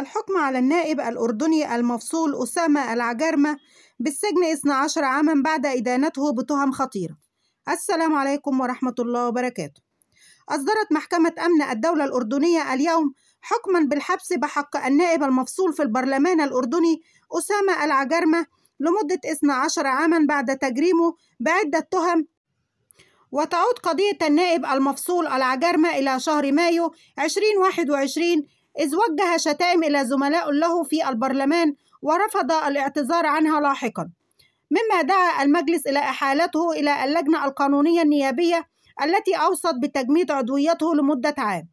الحكم على النائب الأردني المفصول أسامة العجرمة بالسجن 12 عاما بعد إدانته بتهم خطيرة السلام عليكم ورحمة الله وبركاته أصدرت محكمة أمن الدولة الأردنية اليوم حكما بالحبس بحق النائب المفصول في البرلمان الأردني أسامة العجرمة لمدة 12 عاما بعد تجريمه بعدة تهم وتعود قضية النائب المفصول العجرمة إلى شهر مايو 2021 إذ وجه شتائم إلى زملاء له في البرلمان ورفض الاعتذار عنها لاحقا مما دعا المجلس إلى إحالته إلى اللجنة القانونية النيابية التي أوصت بتجميد عضويته لمدة عام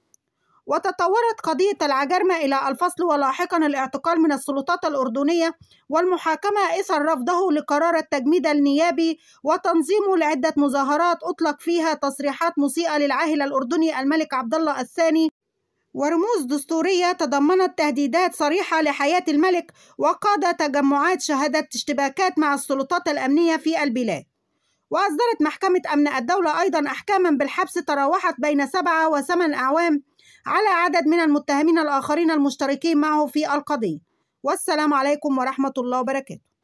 وتطورت قضية العجرمة إلى الفصل ولاحقا الاعتقال من السلطات الأردنية والمحاكمة إثر رفضه لقرار التجميد النيابي وتنظيمه لعدة مظاهرات أطلق فيها تصريحات مسيئة للعاهل الأردني الملك عبد الله الثاني ورموز دستورية تضمنت تهديدات صريحة لحياة الملك وقاد تجمعات شهدت اشتباكات مع السلطات الأمنية في البلاد وأصدرت محكمة أمن الدولة أيضا أحكاما بالحبس تراوحت بين سبعة وثمان أعوام على عدد من المتهمين الآخرين المشتركين معه في القضية والسلام عليكم ورحمة الله وبركاته